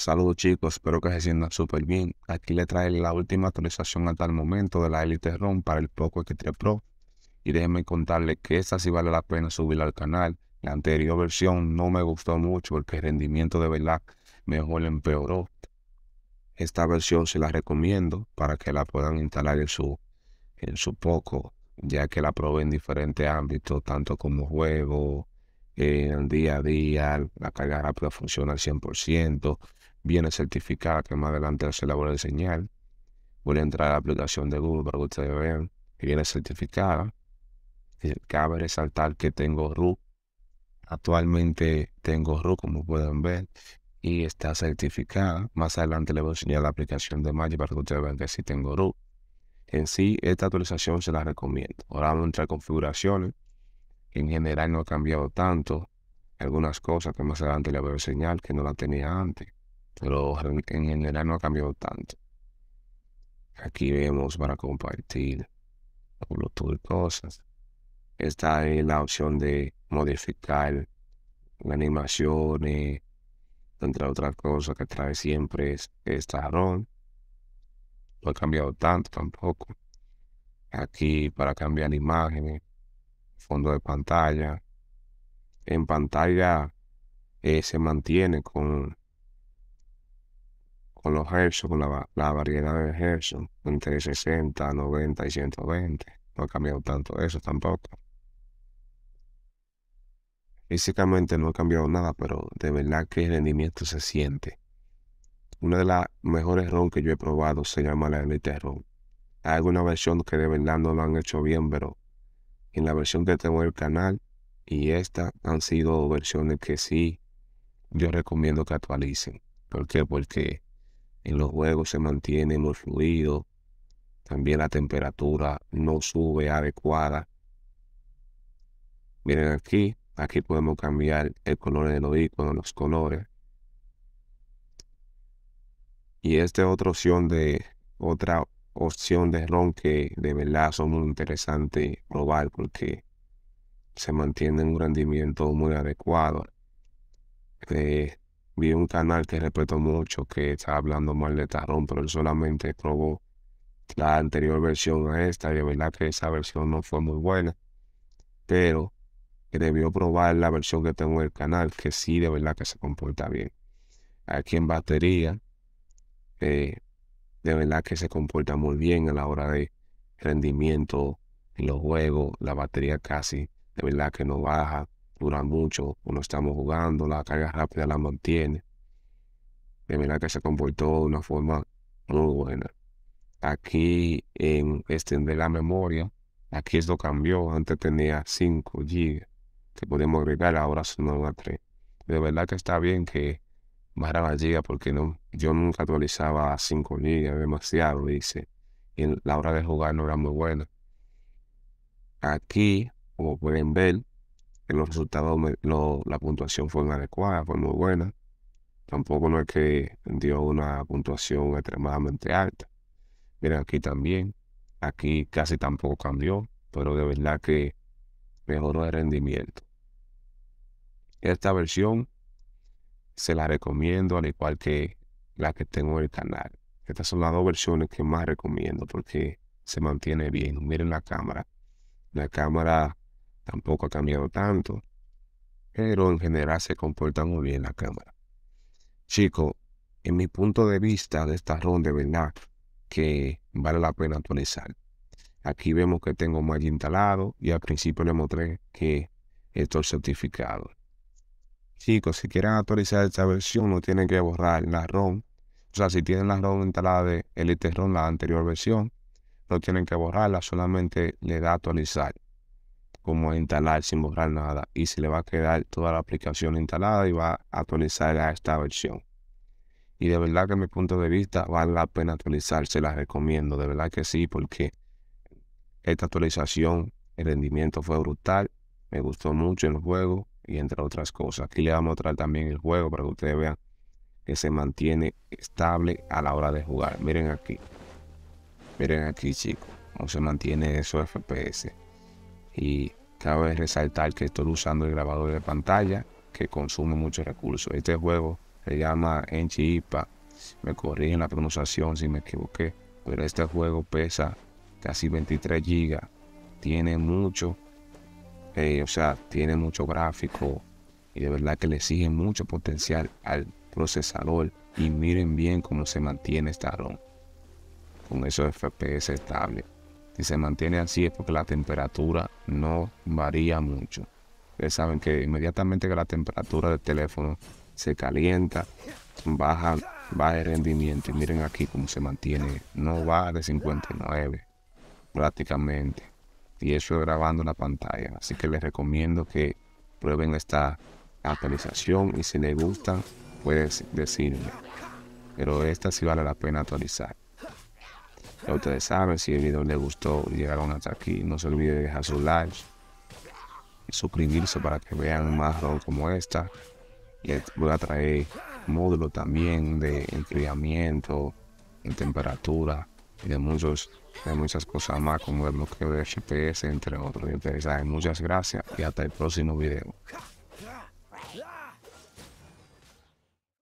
Saludos chicos, espero que se sientan súper bien. Aquí les trae la última actualización hasta el momento de la Elite ROM para el Poco X3 Pro. Y déjenme contarles que esta sí vale la pena subirla al canal. La anterior versión no me gustó mucho porque el rendimiento de verdad mejor empeoró. Esta versión se la recomiendo para que la puedan instalar en su, en su Poco, ya que la probé en diferentes ámbitos, tanto como juego, eh, en el día a día, la carga rápida funciona al 100%, viene certificada, que más adelante se la voy a Voy a entrar a la aplicación de Google para que ustedes vean que viene certificada. Cabe resaltar que tengo RU. Actualmente tengo RU, como pueden ver, y está certificada. Más adelante le voy a enseñar la aplicación de Magic para que ustedes vean que sí tengo RU. En sí, esta actualización se la recomiendo. Ahora vamos a entrar a configuraciones. En general no ha cambiado tanto. Algunas cosas que más adelante le voy a enseñar que no la tenía antes pero en general no ha cambiado tanto. Aquí vemos para compartir Bluetooth de cosas. Esta es la opción de modificar animaciones, eh, entre otras cosas que trae siempre es esta ROM. No ha cambiado tanto tampoco. Aquí para cambiar imágenes, fondo de pantalla. En pantalla eh, se mantiene con con los Herschel, con la, variedad de Herschel, entre 60, 90 y 120. No ha cambiado tanto eso tampoco. Físicamente no ha cambiado nada, pero de verdad que el rendimiento se siente. Una de las mejores ROM que yo he probado se llama la Elite ROM. Hay alguna versión que de verdad no lo han hecho bien, pero en la versión que tengo el canal y esta han sido versiones que sí yo recomiendo que actualicen. ¿Por qué? Porque en los juegos se mantiene muy fluido, también la temperatura no sube adecuada. Miren aquí, aquí podemos cambiar el color de los iconos, los colores. Y esta otra opción de otra opción de ron que de verdad son muy interesantes probar porque se mantiene un rendimiento muy adecuado. Eh, vi un canal que respeto mucho que estaba hablando mal de Tarón, pero él solamente probó la anterior versión a esta, de verdad que esa versión no fue muy buena, pero debió probar la versión que tengo del canal, que sí, de verdad que se comporta bien. Aquí en batería, eh, de verdad que se comporta muy bien a la hora de rendimiento en los juegos, la batería casi, de verdad que no baja dura mucho cuando estamos jugando, la carga rápida la mantiene. De verdad que se comportó de una forma muy buena. Aquí en extender la memoria, aquí esto cambió. Antes tenía 5 GB que podemos agregar, ahora son a 3. De verdad que está bien que bajara la GB porque no, yo nunca actualizaba 5 GB, demasiado, dice. Y la hora de jugar no era muy buena. Aquí, como pueden ver, en los resultados la puntuación fue adecuada fue muy buena. Tampoco no es que dio una puntuación extremadamente alta. miren aquí también, aquí casi tampoco cambió, pero de verdad que mejoró el rendimiento. Esta versión se la recomiendo, al igual que la que tengo en el canal. Estas son las dos versiones que más recomiendo porque se mantiene bien. Miren la cámara. La cámara tampoco ha cambiado tanto, pero en general se comporta muy bien la cámara. Chicos, en mi punto de vista de esta ROM de verdad que vale la pena actualizar. Aquí vemos que tengo más instalado y al principio le mostré que es certificado. Chicos, si quieren actualizar esta versión no tienen que borrar la ROM. O sea, si tienen la ROM instalada de Elite ROM, la anterior versión, no tienen que borrarla, solamente le da actualizar como instalar sin borrar nada y se le va a quedar toda la aplicación instalada y va a actualizar a esta versión. Y de verdad que mi punto de vista vale la pena actualizarse, se las recomiendo, de verdad que sí, porque esta actualización, el rendimiento fue brutal, me gustó mucho el juego y entre otras cosas. Aquí le voy a mostrar también el juego para que ustedes vean que se mantiene estable a la hora de jugar. Miren aquí, miren aquí chicos, cómo se mantiene eso FPS y cabe resaltar que estoy usando el grabador de pantalla que consume muchos recursos. Este juego se llama Enchi Ipa, me corrigen la pronunciación si me equivoqué, pero este juego pesa casi 23 GB, tiene mucho, eh, o sea, tiene mucho gráfico y de verdad que le exige mucho potencial al procesador y miren bien cómo se mantiene esta ROM con esos FPS estables. Si se mantiene así es porque la temperatura no varía mucho. Ustedes saben que inmediatamente que la temperatura del teléfono se calienta, baja, baja el rendimiento. miren aquí cómo se mantiene, no va de 59 prácticamente. Y eso grabando la pantalla. Así que les recomiendo que prueben esta actualización y si les gusta, puedes decirme. Pero esta sí vale la pena actualizar ustedes saben, si el video les gustó llegaron hasta aquí, no se olviden de dejar su like y suscribirse para que vean más roles como esta. Y voy a traer módulos también de enfriamiento, en temperatura y de, muchos, de muchas cosas más como el bloqueo de gps entre otros. muchas gracias y hasta el próximo video.